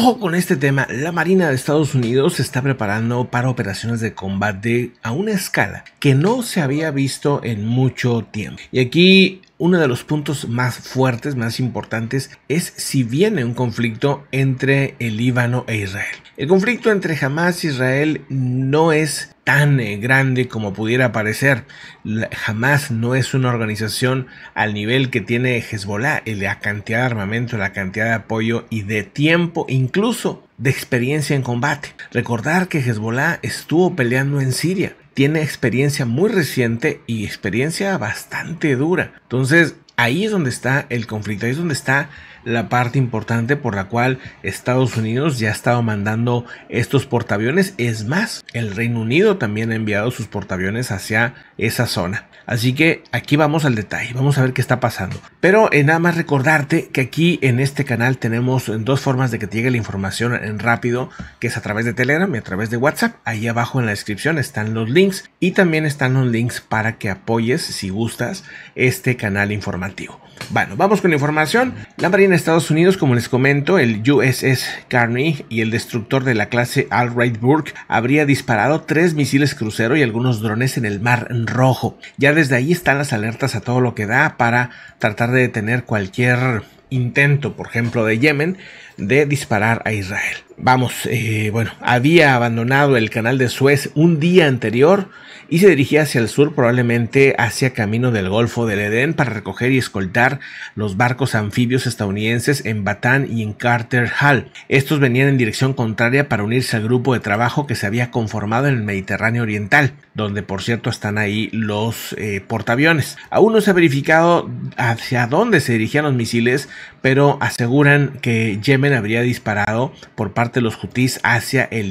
Ojo con este tema, la Marina de Estados Unidos se está preparando para operaciones de combate a una escala que no se había visto en mucho tiempo. Y aquí uno de los puntos más fuertes, más importantes, es si viene un conflicto entre el Líbano e Israel. El conflicto entre Hamas e Israel no es tan eh, grande como pudiera parecer. Hamas no es una organización al nivel que tiene Hezbollah, la cantidad de armamento, la cantidad de apoyo y de tiempo, incluso de experiencia en combate. Recordar que Hezbollah estuvo peleando en Siria tiene experiencia muy reciente y experiencia bastante dura. Entonces, ahí es donde está el conflicto, ahí es donde está la parte importante por la cual Estados Unidos ya ha estado mandando estos portaaviones. Es más, el Reino Unido también ha enviado sus portaaviones hacia esa zona. Así que aquí vamos al detalle, vamos a ver qué está pasando. Pero eh, nada más recordarte que aquí en este canal tenemos dos formas de que te llegue la información en rápido, que es a través de Telegram y a través de WhatsApp. Ahí abajo en la descripción están los links y también están los links para que apoyes, si gustas, este canal informativo. Bueno, vamos con la información. La Marina de Estados Unidos, como les comento, el USS Carney y el destructor de la clase Albright Burke habría disparado tres misiles crucero y algunos drones en el Mar Rojo. Ya desde ahí están las alertas a todo lo que da para tratar de detener cualquier intento, por ejemplo, de Yemen de disparar a Israel. Vamos, eh, bueno, había abandonado el canal de Suez un día anterior y se dirigía hacia el sur, probablemente hacia camino del Golfo del Edén, para recoger y escoltar los barcos anfibios estadounidenses en Batán y en Carter Hall. Estos venían en dirección contraria para unirse al grupo de trabajo que se había conformado en el Mediterráneo Oriental, donde por cierto están ahí los eh, portaaviones. Aún no se ha verificado hacia dónde se dirigían los misiles, pero aseguran que Yemen habría disparado por parte de los Jutis hacia el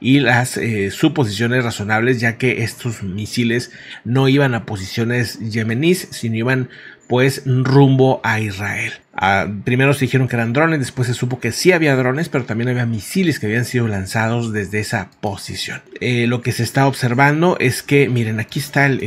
y las eh, suposiciones razonables ya que estos misiles no iban a posiciones yemeníes sino iban pues rumbo a Israel. Ah, primero se dijeron que eran drones, después se supo que sí había drones, pero también había misiles que habían sido lanzados desde esa posición. Eh, lo que se está observando es que, miren, aquí está el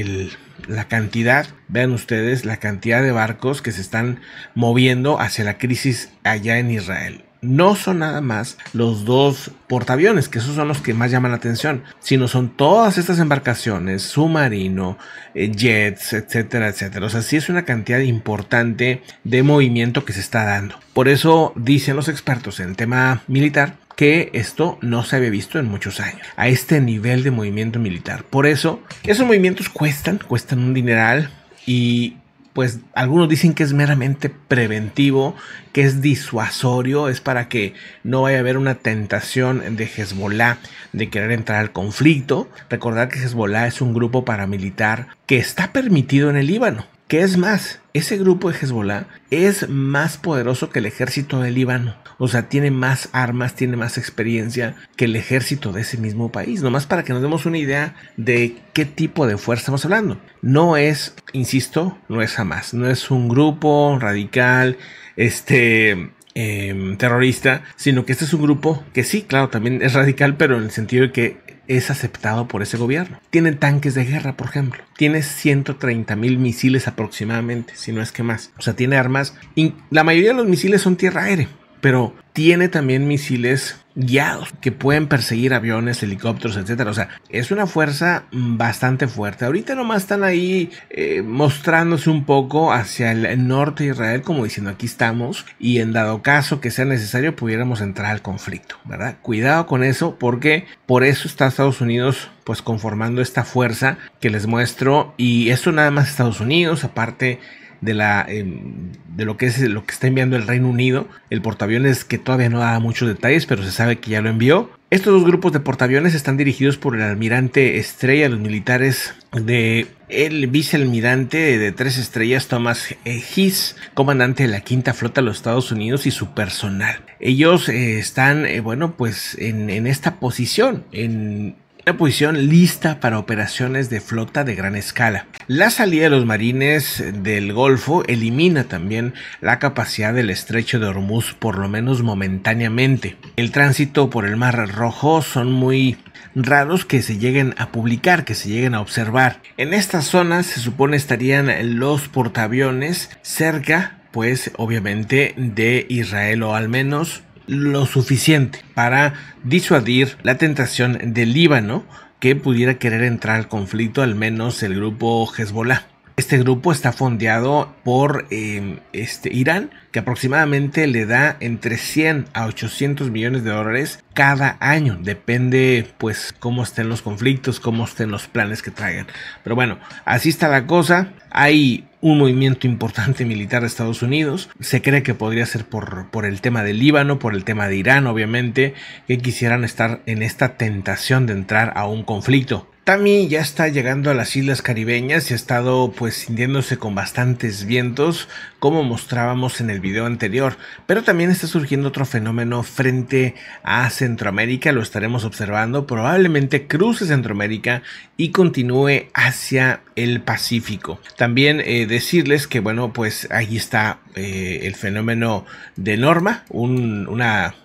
la cantidad, vean ustedes, la cantidad de barcos que se están moviendo hacia la crisis allá en Israel. No son nada más los dos portaaviones, que esos son los que más llaman la atención, sino son todas estas embarcaciones, submarino, eh, jets, etcétera, etcétera. O sea, sí es una cantidad importante de movimiento que se está dando. Por eso dicen los expertos en el tema militar que esto no se había visto en muchos años, a este nivel de movimiento militar. Por eso, esos movimientos cuestan, cuestan un dineral y pues algunos dicen que es meramente preventivo, que es disuasorio, es para que no vaya a haber una tentación de Hezbollah de querer entrar al conflicto. Recordar que Hezbollah es un grupo paramilitar que está permitido en el Líbano. Que es más, ese grupo de Hezbollah es más poderoso que el ejército del Líbano. O sea, tiene más armas, tiene más experiencia que el ejército de ese mismo país. Nomás para que nos demos una idea de qué tipo de fuerza estamos hablando. No es, insisto, no es jamás. No es un grupo radical, este, em, terrorista, sino que este es un grupo que sí, claro, también es radical, pero en el sentido de que es aceptado por ese gobierno. Tiene tanques de guerra, por ejemplo. Tiene 130 mil misiles aproximadamente, si no es que más. O sea, tiene armas. Y la mayoría de los misiles son tierra aérea pero tiene también misiles guiados que pueden perseguir aviones, helicópteros, etc. O sea, es una fuerza bastante fuerte. Ahorita nomás están ahí eh, mostrándose un poco hacia el norte de Israel, como diciendo aquí estamos, y en dado caso que sea necesario, pudiéramos entrar al conflicto, ¿verdad? Cuidado con eso, porque por eso está Estados Unidos pues conformando esta fuerza que les muestro. Y esto nada más Estados Unidos, aparte de, la, em, de lo, que es, lo que está enviando el Reino Unido. El portaaviones que todavía no da muchos detalles, pero se sabe que ya lo envió. Estos dos grupos de portaaviones están dirigidos por el almirante Estrella, los militares de el vicealmirante de tres estrellas Thomas Hiss, comandante de la quinta flota de los Estados Unidos y su personal. Ellos eh, están, eh, bueno, pues en, en esta posición, en una posición lista para operaciones de flota de gran escala. La salida de los marines del Golfo elimina también la capacidad del estrecho de Hormuz, por lo menos momentáneamente. El tránsito por el Mar Rojo son muy raros que se lleguen a publicar, que se lleguen a observar. En estas zonas se supone estarían los portaaviones cerca, pues obviamente de Israel o al menos lo suficiente para disuadir la tentación del Líbano que pudiera querer entrar al conflicto, al menos el grupo Hezbollah. Este grupo está fondeado por em, este, Irán, que aproximadamente le da entre 100 a 800 millones de dólares cada año. Depende, pues, cómo estén los conflictos, cómo estén los planes que traigan. Pero bueno, así está la cosa. Hay un movimiento importante militar de Estados Unidos. Se cree que podría ser por, por el tema del Líbano, por el tema de Irán, obviamente, que quisieran estar en esta tentación de entrar a un conflicto. Tami ya está llegando a las islas caribeñas y ha estado pues sintiéndose con bastantes vientos como mostrábamos en el video anterior, pero también está surgiendo otro fenómeno frente a Centroamérica, lo estaremos observando, probablemente cruce Centroamérica y continúe hacia el Pacífico. También eh, decirles que bueno pues ahí está eh, el fenómeno de Norma, un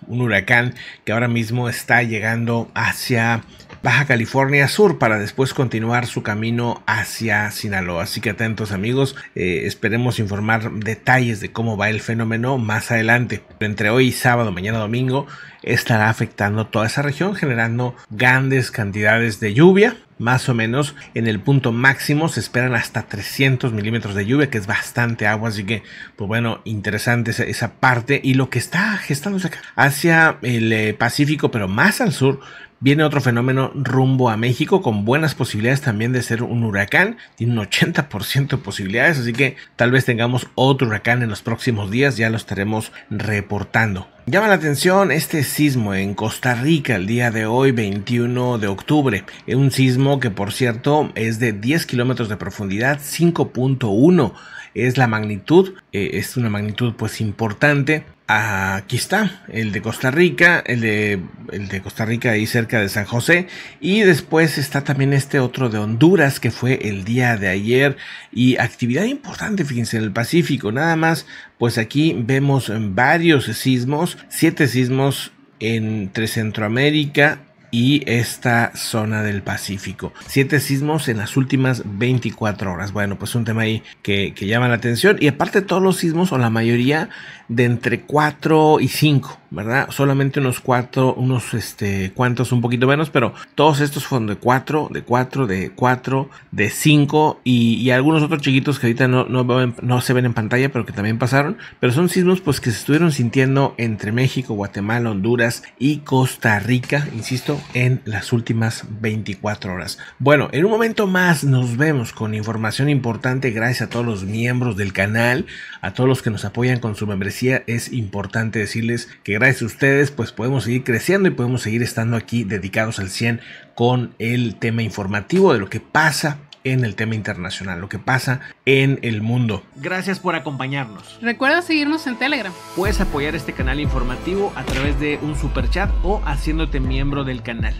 huracán que ahora mismo está llegando hacia Baja California Sur para después continuar su camino hacia Sinaloa. Así que atentos amigos, eh, esperemos informar detalles de cómo va el fenómeno más adelante. Entre hoy y sábado, mañana domingo, estará afectando toda esa región, generando grandes cantidades de lluvia. Más o menos en el punto máximo se esperan hasta 300 milímetros de lluvia, que es bastante agua. Así que, pues bueno, interesante esa, parte. Y lo que está gestándose hacia el eh, Pacífico, pero más al sur, Viene otro fenómeno rumbo a México con buenas posibilidades también de ser un huracán. Tiene un 80% de posibilidades, así que tal vez tengamos otro huracán en los próximos días, ya lo estaremos reportando. Llama la atención este sismo en Costa Rica el día de hoy, 21 de octubre. Un sismo que por cierto es de 10 kilómetros de profundidad, 5.1 es la magnitud, eh, es una magnitud pues importante. Aquí está, el de Costa Rica, el de, el de Costa Rica ahí cerca de San José. Y después está también este otro de Honduras que fue el día de ayer. Y actividad importante, fíjense, en el Pacífico. Nada más, pues aquí vemos varios sismos, siete sismos entre Centroamérica, y esta zona del Pacífico. Siete sismos en las últimas 24 horas. Bueno, pues un tema ahí que, llama la atención. Y aparte todos los sismos, o la mayoría, de entre 4 y 5, ¿verdad? Solamente unos 4, unos este, cuantos un poquito menos, pero todos estos fueron de 4, de 4, de 4, de 5 y, algunos otros chiquitos que ahorita no, no se ven en pantalla, pero que también pasaron. Pero son sismos pues que se estuvieron sintiendo entre México, Guatemala, Honduras y Costa Rica, insisto, en las últimas 24 horas. Bueno, en un momento más nos vemos con información importante gracias a todos los miembros del canal, a todos los que nos apoyan con su membresía. Es importante decirles que gracias a ustedes pues podemos seguir creciendo y podemos seguir estando aquí dedicados al 100 con el tema informativo de lo que pasa en el tema internacional, lo que pasa en el mundo. Gracias por acompañarnos. Recuerda seguirnos en Telegram. Puedes apoyar este canal informativo a través de un super chat o haciéndote miembro del canal.